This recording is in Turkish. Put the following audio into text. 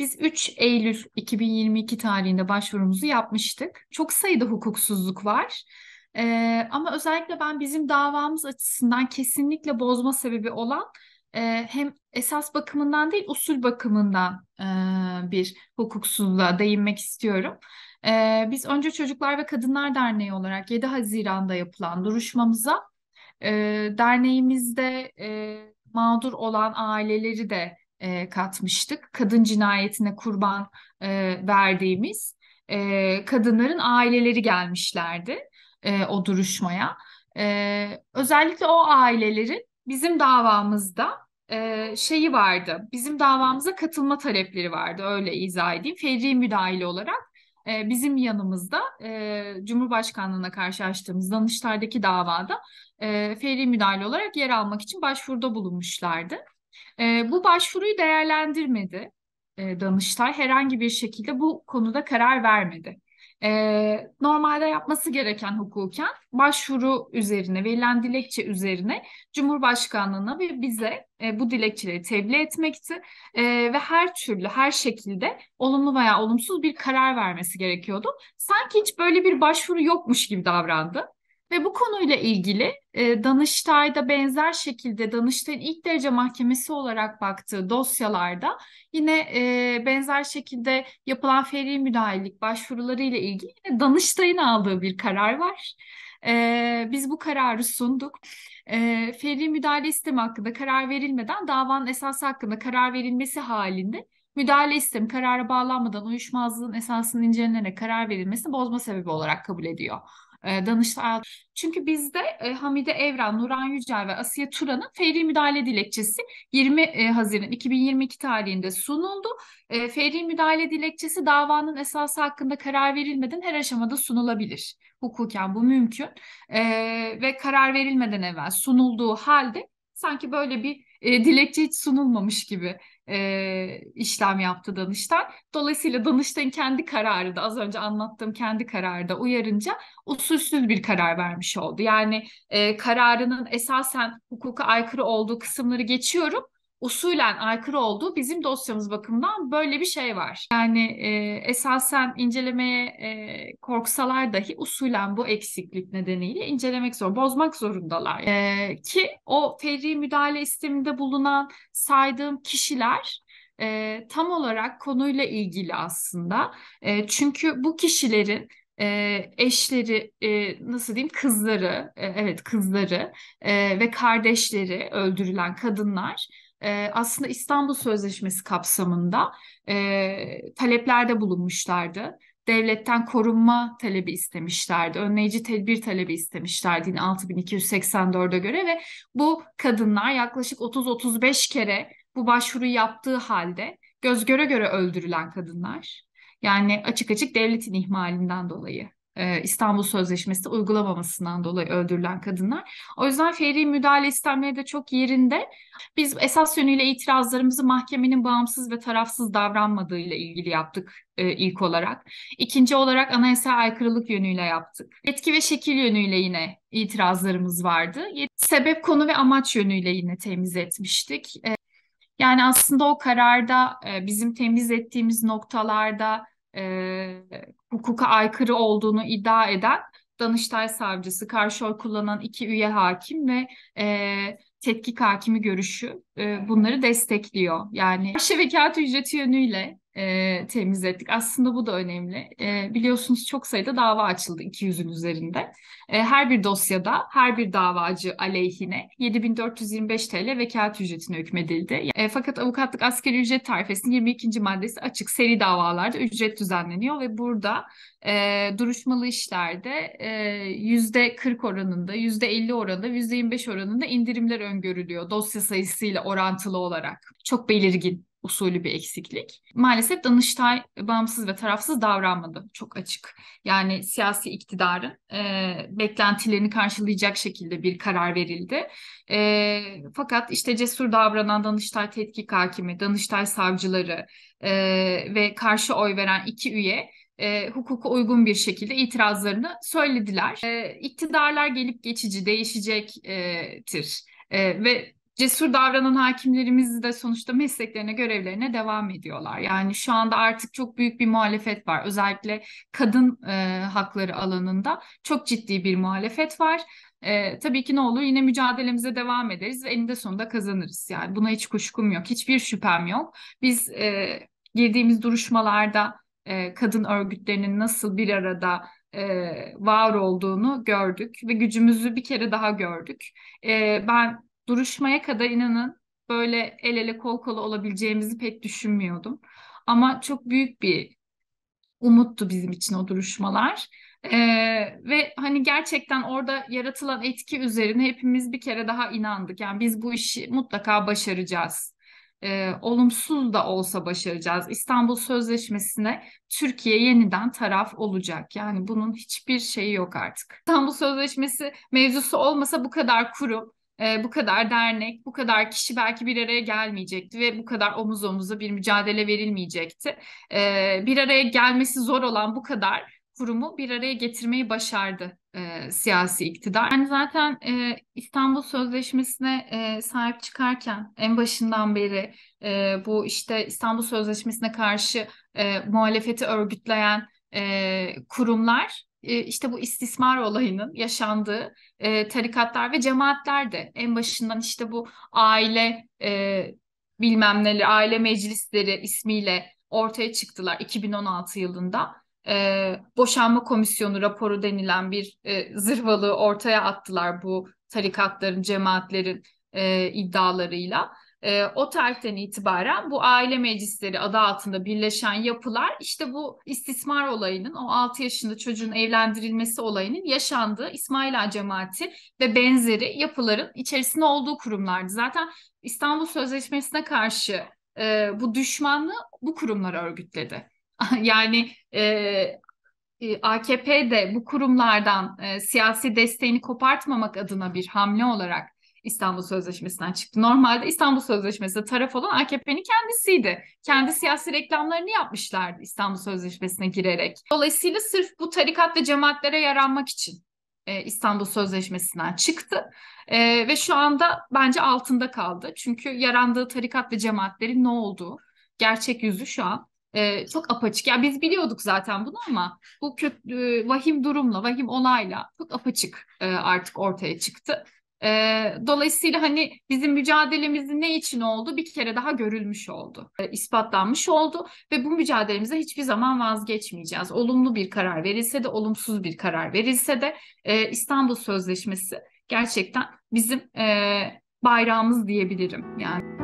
Biz 3 Eylül 2022 tarihinde başvurumuzu yapmıştık. Çok sayıda hukuksuzluk var. Ee, ama özellikle ben bizim davamız açısından kesinlikle bozma sebebi olan e, hem esas bakımından değil usul bakımından e, bir hukuksuzluğa değinmek istiyorum. E, biz önce Çocuklar ve Kadınlar Derneği olarak 7 Haziran'da yapılan duruşmamıza e, derneğimizde e, mağdur olan aileleri de e, katmıştık. Kadın cinayetine kurban e, verdiğimiz e, kadınların aileleri gelmişlerdi e, o duruşmaya. E, özellikle o ailelerin bizim davamızda e, şeyi vardı. Bizim davamıza katılma talepleri vardı. Öyle izah edeyim. Fevri müdahil olarak e, bizim yanımızda e, Cumhurbaşkanlığına karşı açtığımız Danıştay'daki davada e, fevri müdahil olarak yer almak için başvuruda bulunmuşlardı. E, bu başvuruyu değerlendirmedi e, Danıştay. Herhangi bir şekilde bu konuda karar vermedi. E, normalde yapması gereken hukuken başvuru üzerine, verilen dilekçe üzerine Cumhurbaşkanlığına ve bize e, bu dilekçeleri tebliğ etmekti. E, ve her türlü, her şekilde olumlu veya olumsuz bir karar vermesi gerekiyordu. Sanki hiç böyle bir başvuru yokmuş gibi davrandı. Ve bu konuyla ilgili e, Danıştay'da benzer şekilde Danıştay'ın ilk derece mahkemesi olarak baktığı dosyalarda yine e, benzer şekilde yapılan feri müdahalelik başvuruları ile ilgili yine Danıştay'ın aldığı bir karar var. E, biz bu kararı sunduk. E, feri müdahale istemi hakkında karar verilmeden davanın esası hakkında karar verilmesi halinde müdahale istemi karara bağlanmadan uyuşmazlığın esasının incelenerek karar verilmesini bozma sebebi olarak kabul ediyor. E, Danıştay. Çünkü bizde e, Hamide Evren, Nuran Yücel ve Asiye Turan'ın fevri müdahale dilekçesi 20 e, Haziran 2022 tarihinde sunuldu. E, müdahale dilekçesi davanın esası hakkında karar verilmeden her aşamada sunulabilir. Hukuken bu mümkün ve karar verilmeden evvel sunulduğu halde sanki böyle bir dilekçe hiç sunulmamış gibi e, işlem yaptı Danıştay. Dolayısıyla Danıştay'ın kendi kararı da az önce anlattığım kendi kararı da uyarınca usulsüz bir karar vermiş oldu. Yani e, kararının esasen hukuka aykırı olduğu kısımları geçiyorum usulen aykırı olduğu bizim dosyamız bakımından böyle bir şey var. Yani e, esasen incelemeye e, korksalar dahi usulen bu eksiklik nedeniyle incelemek zor, bozmak zorundalar. E, ki o ferri müdahale isteminde bulunan saydığım kişiler e, tam olarak konuyla ilgili aslında. E, çünkü bu kişilerin e, eşleri e, nasıl diyeyim kızları e, evet kızları e, ve kardeşleri öldürülen kadınlar e, aslında İstanbul Sözleşmesi kapsamında e, taleplerde bulunmuşlardı. Devletten korunma talebi istemişlerdi, önleyici tedbir talebi istemişlerdi yine 6284'e göre ve bu kadınlar yaklaşık 30-35 kere bu başvuru yaptığı halde göz göre göre öldürülen kadınlar. Yani açık açık devletin ihmalinden dolayı e, İstanbul Sözleşmesi uygulamamasından dolayı öldürülen kadınlar. O yüzden feri müdahale istemleri de çok yerinde. Biz esas yönüyle itirazlarımızı mahkemenin bağımsız ve tarafsız davranmadığıyla ilgili yaptık e, ilk olarak. İkinci olarak anayasaya aykırılık yönüyle yaptık. Etki ve şekil yönüyle yine itirazlarımız vardı. Sebep, konu ve amaç yönüyle yine temiz etmiştik. E, yani aslında o kararda e, bizim temiz ettiğimiz noktalarda e, hukuka aykırı olduğunu iddia eden Danıştay savcısı, karşı oy kullanan iki üye hakim ve e, tetkik hakimi görüşü e, bunları destekliyor. Yani şevekat ücreti yönüyle e, temizlettik. Aslında bu da önemli. E, biliyorsunuz çok sayıda dava açıldı 200'ün üzerinde. E, her bir dosyada her bir davacı aleyhine 7425 TL vekalet ücretine hükmedildi. E, fakat avukatlık askeri ücret tarifesinin 22. maddesi açık. Seri davalarda ücret düzenleniyor ve burada e, duruşmalı işlerde e, yüzde 40 oranında, yüzde 50 oranında, yüzde 25 oranında indirimler öngörülüyor dosya sayısıyla orantılı olarak. Çok belirgin usulü bir eksiklik. Maalesef Danıştay bağımsız ve tarafsız davranmadı çok açık. Yani siyasi iktidarın e, beklentilerini karşılayacak şekilde bir karar verildi. E, fakat işte cesur davranan Danıştay Tetkik Hakimi, Danıştay Savcıları e, ve karşı oy veren iki üye e, hukuka uygun bir şekilde itirazlarını söylediler. E, iktidarlar gelip geçici değişecektir e, ve cesur davranan hakimlerimiz de sonuçta mesleklerine, görevlerine devam ediyorlar. Yani şu anda artık çok büyük bir muhalefet var. Özellikle kadın e, hakları alanında çok ciddi bir muhalefet var. E, tabii ki ne olur yine mücadelemize devam ederiz ve eninde sonunda kazanırız. Yani buna hiç kuşkum yok, hiçbir şüphem yok. Biz e, girdiğimiz duruşmalarda e, kadın örgütlerinin nasıl bir arada e, var olduğunu gördük ve gücümüzü bir kere daha gördük. E, ben duruşmaya kadar inanın böyle el ele kol kola olabileceğimizi pek düşünmüyordum. Ama çok büyük bir umuttu bizim için o duruşmalar. Ee, ve hani gerçekten orada yaratılan etki üzerine hepimiz bir kere daha inandık. Yani biz bu işi mutlaka başaracağız. Ee, olumsuz da olsa başaracağız. İstanbul Sözleşmesi'ne Türkiye yeniden taraf olacak. Yani bunun hiçbir şeyi yok artık. İstanbul Sözleşmesi mevzusu olmasa bu kadar kurum e, bu kadar dernek, bu kadar kişi belki bir araya gelmeyecekti ve bu kadar omuz omuza bir mücadele verilmeyecekti. E, bir araya gelmesi zor olan bu kadar kurumu bir araya getirmeyi başardı e, siyasi iktidar. Yani zaten e, İstanbul Sözleşmesi'ne e, sahip çıkarken en başından beri e, bu işte İstanbul Sözleşmesi'ne karşı e, muhalefeti örgütleyen e, kurumlar işte bu istismar olayının yaşandığı e, tarikatlar ve cemaatler de en başından işte bu aile e, bilmem neler aile meclisleri ismiyle ortaya çıktılar 2016 yılında. E, boşanma komisyonu raporu denilen bir e, zırvalığı ortaya attılar bu tarikatların, cemaatlerin e, iddialarıyla. E, o tarihten itibaren bu aile meclisleri adı altında birleşen yapılar işte bu istismar olayının o 6 yaşında çocuğun evlendirilmesi olayının yaşandığı İsmail Ağa cemaati ve benzeri yapıların içerisinde olduğu kurumlardı. Zaten İstanbul Sözleşmesi'ne karşı e, bu düşmanlığı bu kurumlar örgütledi. yani e, e AKP de bu kurumlardan e, siyasi desteğini kopartmamak adına bir hamle olarak İstanbul Sözleşmesi'nden çıktı. Normalde İstanbul Sözleşmesi'ne taraf olan AKP'nin kendisiydi. Kendi siyasi reklamlarını yapmışlardı İstanbul Sözleşmesi'ne girerek. Dolayısıyla sırf bu tarikat ve cemaatlere yaranmak için e, İstanbul Sözleşmesi'nden çıktı. E, ve şu anda bence altında kaldı. Çünkü yarandığı tarikat ve cemaatlerin ne olduğu, gerçek yüzü şu an e, çok apaçık. Ya yani biz biliyorduk zaten bunu ama bu kötü e, vahim durumla, vahim olayla çok apaçık e, artık ortaya çıktı. E, dolayısıyla hani bizim mücadelemizin ne için oldu bir kere daha görülmüş oldu, e, ispatlanmış oldu ve bu mücadelemize hiçbir zaman vazgeçmeyeceğiz. Olumlu bir karar verilse de, olumsuz bir karar verilse de e, İstanbul Sözleşmesi gerçekten bizim e, bayrağımız diyebilirim yani.